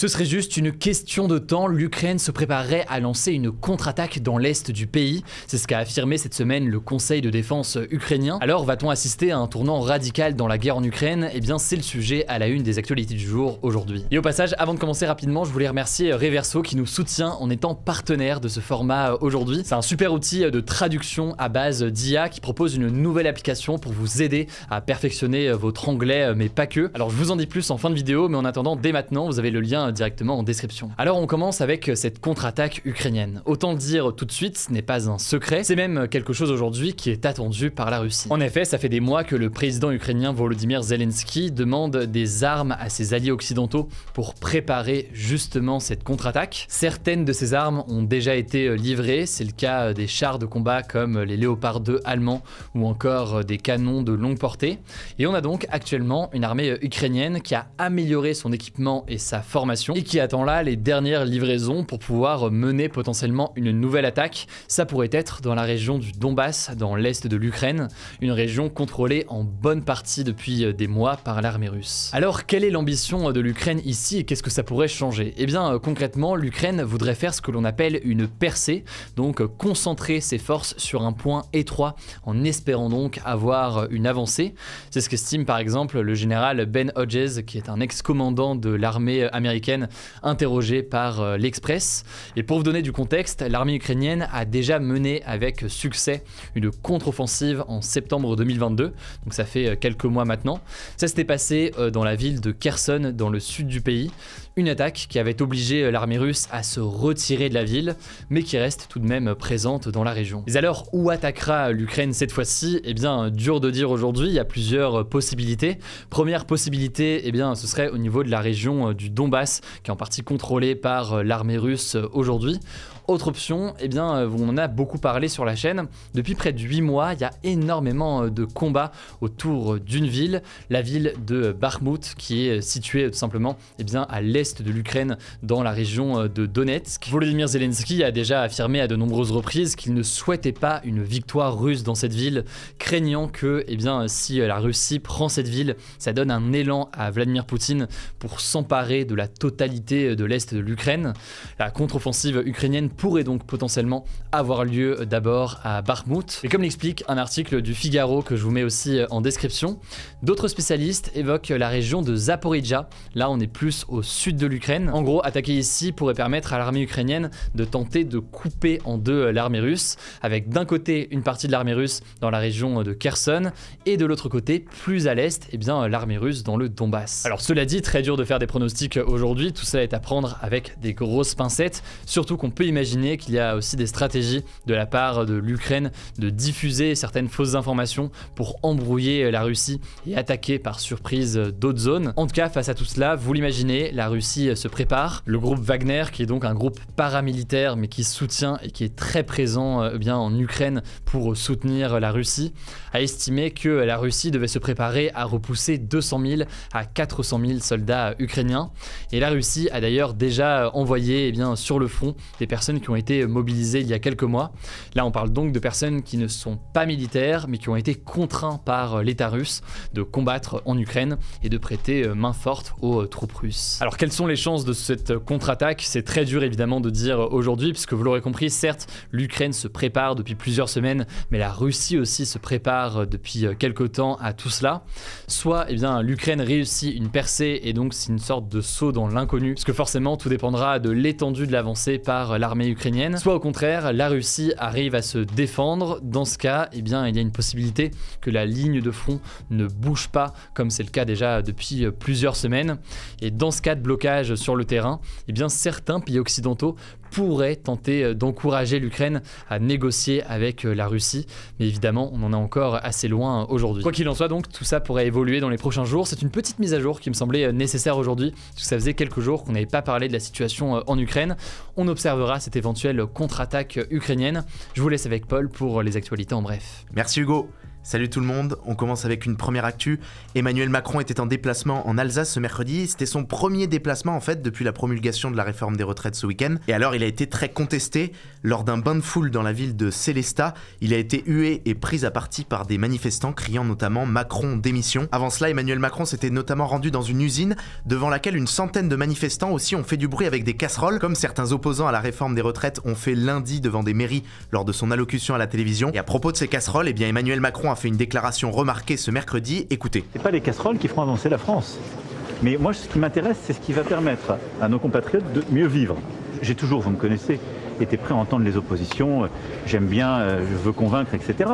Ce serait juste une question de temps, l'Ukraine se préparerait à lancer une contre-attaque dans l'est du pays, c'est ce qu'a affirmé cette semaine le Conseil de défense ukrainien. Alors va-t-on assister à un tournant radical dans la guerre en Ukraine Eh bien c'est le sujet à la une des actualités du jour aujourd'hui. Et au passage, avant de commencer rapidement, je voulais remercier Reverso qui nous soutient en étant partenaire de ce format euh, aujourd'hui. C'est un super outil euh, de traduction à base d'IA qui propose une nouvelle application pour vous aider à perfectionner euh, votre anglais mais pas que. Alors je vous en dis plus en fin de vidéo, mais en attendant, dès maintenant, vous avez le lien directement en description. Alors on commence avec euh, cette contre-attaque ukrainienne. Autant le dire tout de suite, ce n'est pas un secret, c'est même euh, quelque chose aujourd'hui qui est attendu par la Russie. En effet, ça fait des mois que le président ukrainien Volodymyr Zelensky demande des armes à ses alliés occidentaux pour préparer justement cette contre-attaque. Certaines de ces armes ont déjà été euh, livrées, c'est le cas des chars de combat comme les Léopard 2 allemands ou encore des canons de longue portée. Et on a donc actuellement une armée ukrainienne qui a amélioré son équipement et sa formation et qui attend là les dernières livraisons pour pouvoir mener potentiellement une nouvelle attaque. Ça pourrait être dans la région du Donbass, dans l'est de l'Ukraine, une région contrôlée en bonne partie depuis euh, des mois par l'armée russe. Alors quelle est l'ambition euh, de l'Ukraine ici et qu'est-ce que ça pourrait changer Eh bien euh, concrètement, l'Ukraine voudrait faire ce que l'on appelle une percée, donc concentrer ses forces sur un point étroit en espérant donc avoir une avancée. C'est ce qu'estime par exemple le général Ben Hodges qui est un ex-commandant de l'armée américaine interrogé interrogée par euh, l'Express. Et pour vous donner du contexte, l'armée ukrainienne a déjà mené avec succès une contre-offensive en septembre 2022, donc ça fait euh, quelques mois maintenant. Ça s'était passé euh, dans la ville de Kherson, dans le sud du pays. Une attaque qui avait obligé euh, l'armée russe à se retirer de la ville, mais qui reste tout de même présente dans la région. Mais alors, où attaquera l'Ukraine cette fois-ci Eh bien, dur de dire aujourd'hui, il y a plusieurs euh, possibilités. Première possibilité, eh bien, ce serait au niveau de la région euh, du Donbass, qui est en partie contrôlée par l'armée russe aujourd'hui. Autre option, eh bien, euh, on en a beaucoup parlé sur la chaîne. Depuis près de 8 mois, il y a énormément euh, de combats autour euh, d'une ville, la ville de Bakhmut, qui est située tout simplement eh bien, à l'est de l'Ukraine, dans la région de Donetsk. Volodymyr Zelensky a déjà affirmé à de nombreuses reprises qu'il ne souhaitait pas une victoire russe dans cette ville, craignant que eh bien, si la Russie prend cette ville, ça donne un élan à Vladimir Poutine pour s'emparer de la totalité de l'est de l'Ukraine. La contre-offensive ukrainienne pourrait donc potentiellement avoir lieu euh, d'abord à Barmouth. Et comme l'explique un article du Figaro que je vous mets aussi euh, en description, d'autres spécialistes évoquent la région de Zaporizhia. Là, on est plus au sud de l'Ukraine. En gros, attaquer ici pourrait permettre à l'armée ukrainienne de tenter de couper en deux euh, l'armée russe, avec d'un côté une partie de l'armée russe dans la région de Kherson et de l'autre côté, plus à l'est, eh bien l'armée russe dans le Donbass. Alors cela dit, très dur de faire des pronostics aujourd'hui, tout ça est à prendre avec des grosses pincettes, surtout qu'on peut imaginer qu'il y a aussi des stratégies de la part de l'Ukraine de diffuser certaines fausses informations pour embrouiller la Russie et attaquer par surprise d'autres zones. En tout cas, face à tout cela, vous l'imaginez, la Russie se prépare. Le groupe Wagner, qui est donc un groupe paramilitaire mais qui soutient et qui est très présent euh, eh bien, en Ukraine pour soutenir la Russie, a estimé que la Russie devait se préparer à repousser 200 000 à 400 000 soldats ukrainiens. Et la Russie a d'ailleurs déjà euh, envoyé eh bien, sur le front des personnes qui ont été mobilisés il y a quelques mois. Là, on parle donc de personnes qui ne sont pas militaires, mais qui ont été contraints par euh, l'État russe de combattre en Ukraine et de prêter euh, main forte aux euh, troupes russes. Alors, quelles sont les chances de cette contre-attaque C'est très dur évidemment de dire aujourd'hui, puisque vous l'aurez compris, certes, l'Ukraine se prépare depuis plusieurs semaines, mais la Russie aussi se prépare depuis quelques temps à tout cela. Soit, eh bien, l'Ukraine réussit une percée et donc c'est une sorte de saut dans l'inconnu, parce que forcément, tout dépendra de l'étendue de l'avancée par l'armée ukrainienne, soit au contraire, la Russie arrive à se défendre. Dans ce cas, eh bien, il y a une possibilité que la ligne de front ne bouge pas, comme c'est le cas déjà depuis plusieurs semaines. Et dans ce cas de blocage sur le terrain, eh bien, certains pays occidentaux pourraient tenter d'encourager l'Ukraine à négocier avec la Russie. Mais évidemment, on en est encore assez loin aujourd'hui. Quoi qu'il en soit, donc, tout ça pourrait évoluer dans les prochains jours. C'est une petite mise à jour qui me semblait nécessaire aujourd'hui, parce que ça faisait quelques jours qu'on n'avait pas parlé de la situation en Ukraine. On observera cette éventuelle contre-attaque ukrainienne. Je vous laisse avec Paul pour les actualités en bref. Merci Hugo. Salut tout le monde, on commence avec une première actu. Emmanuel Macron était en déplacement en Alsace ce mercredi, c'était son premier déplacement en fait depuis la promulgation de la réforme des retraites ce week-end, et alors il a été très contesté. Lors d'un bain de foule dans la ville de Célestat, il a été hué et pris à partie par des manifestants criant notamment Macron démission. Avant cela, Emmanuel Macron s'était notamment rendu dans une usine devant laquelle une centaine de manifestants aussi ont fait du bruit avec des casseroles, comme certains opposants à la réforme des retraites ont fait lundi devant des mairies lors de son allocution à la télévision. Et à propos de ces casseroles, eh bien Emmanuel Macron a fait une déclaration remarquée ce mercredi. Écoutez. Ce pas les casseroles qui feront avancer la France. Mais moi, ce qui m'intéresse, c'est ce qui va permettre à nos compatriotes de mieux vivre. J'ai toujours, vous me connaissez, été prêt à entendre les oppositions. J'aime bien, euh, je veux convaincre, etc.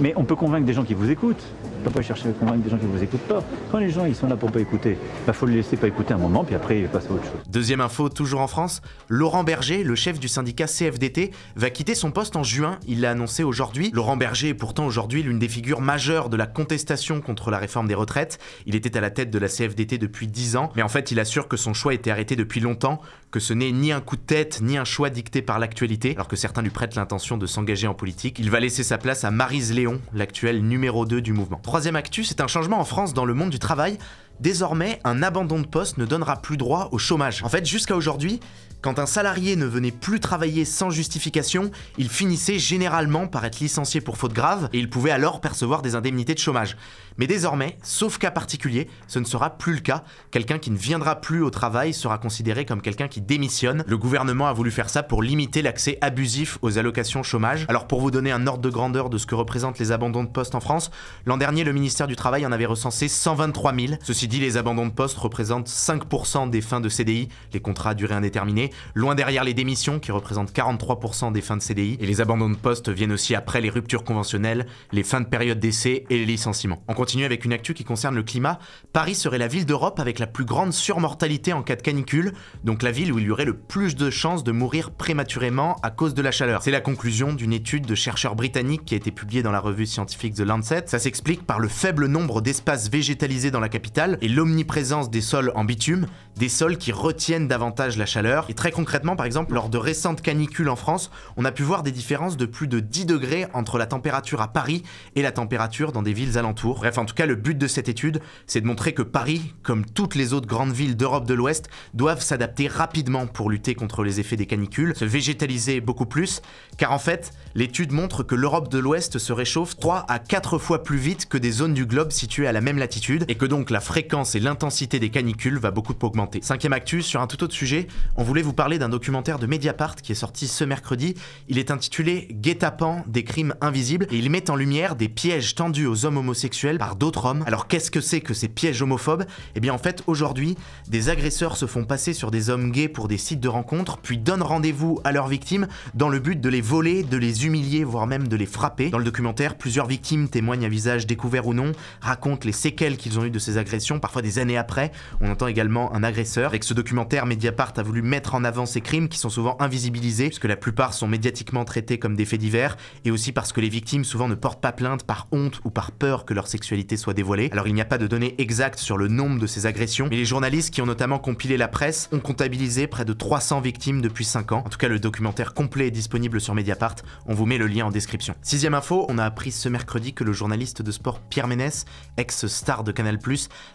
Mais on peut convaincre des gens qui vous écoutent. On ne peut pas chercher à convaincre des gens qui ne vous écoutent pas. Quand les gens ils sont là pour pas écouter, il bah, faut les laisser pas écouter un moment, puis après, ils passe à autre chose. Deuxième info, toujours en France, Laurent Berger, le chef du syndicat CFDT, va quitter son poste en juin. Il l'a annoncé aujourd'hui. Laurent Berger est pourtant aujourd'hui l'une des figures majeures de la contestation contre la réforme des retraites. Il était à la tête de la CFDT depuis 10 ans, mais en fait, il assure que son choix était arrêté depuis longtemps, que ce n'est ni un coup de tête, ni un choix dicté par l'actualité, alors que certains lui prêtent l'intention de s'engager en politique. Il va laisser sa place à Marise l'actuel numéro 2 du mouvement. Troisième actu, c'est un changement en France dans le monde du travail. Désormais, un abandon de poste ne donnera plus droit au chômage. En fait, jusqu'à aujourd'hui, quand un salarié ne venait plus travailler sans justification, il finissait généralement par être licencié pour faute grave et il pouvait alors percevoir des indemnités de chômage. Mais désormais, sauf cas particulier, ce ne sera plus le cas. Quelqu'un qui ne viendra plus au travail sera considéré comme quelqu'un qui démissionne. Le gouvernement a voulu faire ça pour limiter l'accès abusif aux allocations chômage. Alors pour vous donner un ordre de grandeur de ce que représentent les abandons de poste en France, l'an dernier le ministère du Travail en avait recensé 123 000. Ceci dit, les abandons de poste représentent 5% des fins de CDI, les contrats à durée indéterminée, loin derrière les démissions qui représentent 43% des fins de CDI, et les abandons de postes viennent aussi après les ruptures conventionnelles, les fins de période d'essai et les licenciements. On continue avec une actu qui concerne le climat. Paris serait la ville d'Europe avec la plus grande surmortalité en cas de canicule, donc la ville où il y aurait le plus de chances de mourir prématurément à cause de la chaleur. C'est la conclusion d'une étude de chercheurs britanniques qui a été publiée dans la revue scientifique The Lancet. Ça s'explique par le faible nombre d'espaces végétalisés dans la capitale et l'omniprésence des sols en bitume, des sols qui retiennent davantage la chaleur Très concrètement, par exemple, lors de récentes canicules en France, on a pu voir des différences de plus de 10 degrés entre la température à Paris et la température dans des villes alentours. Bref, en tout cas, le but de cette étude, c'est de montrer que Paris, comme toutes les autres grandes villes d'Europe de l'Ouest, doivent s'adapter rapidement pour lutter contre les effets des canicules, se végétaliser beaucoup plus, car en fait, l'étude montre que l'Europe de l'Ouest se réchauffe 3 à 4 fois plus vite que des zones du globe situées à la même latitude, et que donc la fréquence et l'intensité des canicules va beaucoup augmenter. Cinquième actus sur un tout autre sujet, on voulait vous parler d'un documentaire de Mediapart qui est sorti ce mercredi. Il est intitulé Guet-apens des crimes invisibles et il met en lumière des pièges tendus aux hommes homosexuels par d'autres hommes. Alors qu'est-ce que c'est que ces pièges homophobes Eh bien en fait aujourd'hui, des agresseurs se font passer sur des hommes gays pour des sites de rencontres, puis donnent rendez-vous à leurs victimes dans le but de les voler, de les humilier, voire même de les frapper. Dans le documentaire, plusieurs victimes témoignent à visage découvert ou non, racontent les séquelles qu'ils ont eues de ces agressions, parfois des années après. On entend également un agresseur. Avec ce documentaire, Mediapart a voulu mettre en avant ces crimes qui sont souvent invisibilisés, puisque la plupart sont médiatiquement traités comme des faits divers, et aussi parce que les victimes souvent ne portent pas plainte par honte ou par peur que leur sexualité soit dévoilée. Alors il n'y a pas de données exactes sur le nombre de ces agressions, mais les journalistes qui ont notamment compilé la presse ont comptabilisé près de 300 victimes depuis 5 ans. En tout cas, le documentaire complet est disponible sur Mediapart, on vous met le lien en description. Sixième info, on a appris ce mercredi que le journaliste de sport Pierre Ménès, ex-star de Canal+,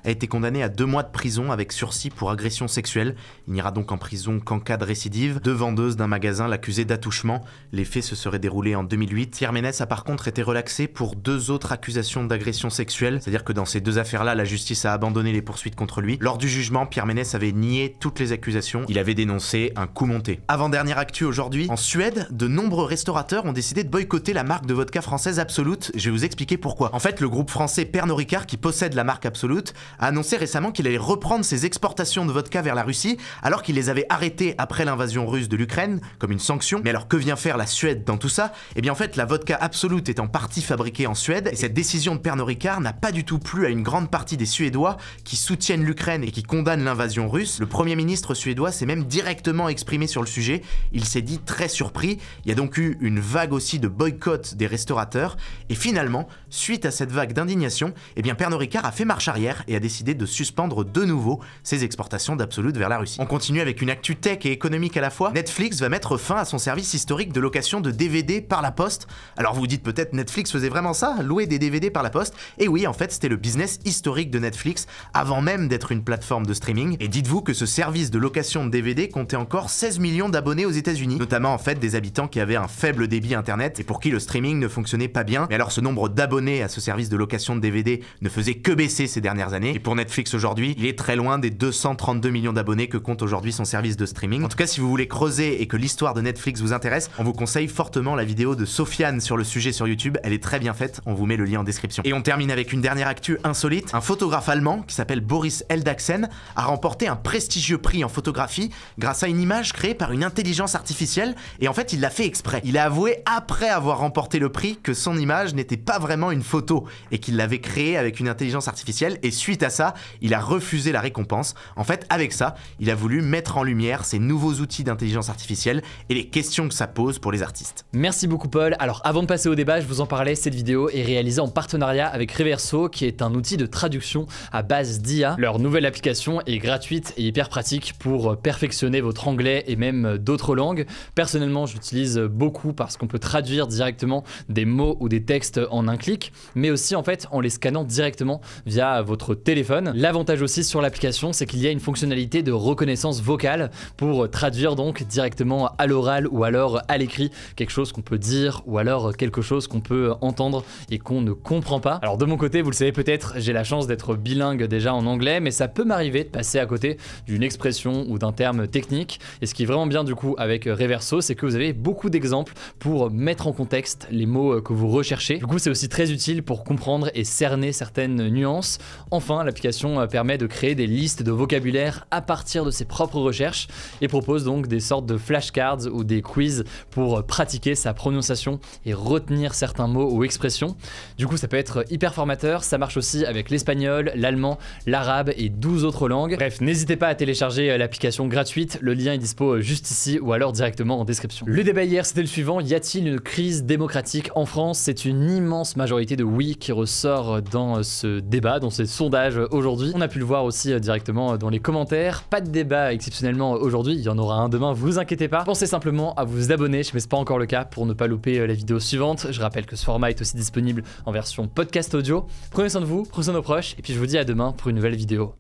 a été condamné à deux mois de prison avec sursis pour agression sexuelle. Il n'ira donc en prison en cas de récidive, deux vendeuses d'un magasin l'accusaient d'attouchement. Les faits se seraient déroulés en 2008. Pierre Ménès a par contre été relaxé pour deux autres accusations d'agression sexuelle, c'est-à-dire que dans ces deux affaires-là, la justice a abandonné les poursuites contre lui. Lors du jugement, Pierre Ménès avait nié toutes les accusations, il avait dénoncé un coup monté. Avant-dernière actu aujourd'hui, en Suède, de nombreux restaurateurs ont décidé de boycotter la marque de vodka française Absolute, je vais vous expliquer pourquoi. En fait, le groupe français Pernod Ricard, qui possède la marque Absolute, a annoncé récemment qu'il allait reprendre ses exportations de vodka vers la Russie, alors qu'il les avait arrêtées après l'invasion russe de l'Ukraine, comme une sanction. Mais alors que vient faire la Suède dans tout ça et eh bien en fait, la vodka absolute est en partie fabriquée en Suède, et cette décision de Pernod Ricard n'a pas du tout plu à une grande partie des Suédois qui soutiennent l'Ukraine et qui condamnent l'invasion russe. Le premier ministre suédois s'est même directement exprimé sur le sujet, il s'est dit très surpris, il y a donc eu une vague aussi de boycott des restaurateurs, et finalement, suite à cette vague d'indignation, eh bien Pernod Ricard a fait marche arrière et a décidé de suspendre de nouveau ses exportations d'absolute vers la Russie. On continue avec une actu et économique à la fois, Netflix va mettre fin à son service historique de location de DVD par la poste. Alors vous dites peut-être Netflix faisait vraiment ça, louer des DVD par la poste Et oui, en fait, c'était le business historique de Netflix avant même d'être une plateforme de streaming. Et dites-vous que ce service de location de DVD comptait encore 16 millions d'abonnés aux États-Unis, notamment en fait des habitants qui avaient un faible débit internet et pour qui le streaming ne fonctionnait pas bien. Mais alors ce nombre d'abonnés à ce service de location de DVD ne faisait que baisser ces dernières années. Et pour Netflix aujourd'hui, il est très loin des 232 millions d'abonnés que compte aujourd'hui son service de streaming en tout cas, si vous voulez creuser et que l'histoire de Netflix vous intéresse, on vous conseille fortement la vidéo de Sofiane sur le sujet sur YouTube. Elle est très bien faite, on vous met le lien en description. Et on termine avec une dernière actu insolite. Un photographe allemand qui s'appelle Boris Eldaxen a remporté un prestigieux prix en photographie grâce à une image créée par une intelligence artificielle et en fait il l'a fait exprès. Il a avoué après avoir remporté le prix que son image n'était pas vraiment une photo et qu'il l'avait créée avec une intelligence artificielle et suite à ça il a refusé la récompense. En fait avec ça il a voulu mettre en lumière ces nouveaux outils d'intelligence artificielle et les questions que ça pose pour les artistes. Merci beaucoup Paul. Alors avant de passer au débat, je vous en parlais, cette vidéo est réalisée en partenariat avec Reverso qui est un outil de traduction à base d'IA. Leur nouvelle application est gratuite et hyper pratique pour perfectionner votre anglais et même d'autres langues. Personnellement, j'utilise beaucoup parce qu'on peut traduire directement des mots ou des textes en un clic, mais aussi en fait en les scannant directement via votre téléphone. L'avantage aussi sur l'application, c'est qu'il y a une fonctionnalité de reconnaissance vocale pour traduire donc directement à l'oral ou alors à l'écrit quelque chose qu'on peut dire ou alors quelque chose qu'on peut entendre et qu'on ne comprend pas. Alors de mon côté, vous le savez peut-être, j'ai la chance d'être bilingue déjà en anglais, mais ça peut m'arriver de passer à côté d'une expression ou d'un terme technique. Et ce qui est vraiment bien du coup avec Reverso, c'est que vous avez beaucoup d'exemples pour mettre en contexte les mots que vous recherchez. Du coup, c'est aussi très utile pour comprendre et cerner certaines nuances. Enfin, l'application permet de créer des listes de vocabulaire à partir de ses propres recherches et propose donc des sortes de flashcards ou des quiz pour pratiquer sa prononciation et retenir certains mots ou expressions. Du coup, ça peut être hyper formateur, ça marche aussi avec l'espagnol, l'allemand, l'arabe et 12 autres langues. Bref, n'hésitez pas à télécharger euh, l'application gratuite, le lien est dispo euh, juste ici ou alors directement en description. Le débat hier, c'était le suivant, y a-t-il une crise démocratique en France C'est une immense majorité de oui qui ressort euh, dans ce débat, dans ces sondages aujourd'hui. On a pu le voir aussi directement dans les commentaires, pas de débat exceptionnellement aujourd'hui il y en aura un demain, vous inquiétez pas. Pensez simplement à vous abonner, mais ce c'est pas encore le cas, pour ne pas louper euh, la vidéo suivante. Je rappelle que ce format est aussi disponible en version podcast audio. Prenez soin de vous, prenez soin de vos proches, et puis je vous dis à demain pour une nouvelle vidéo.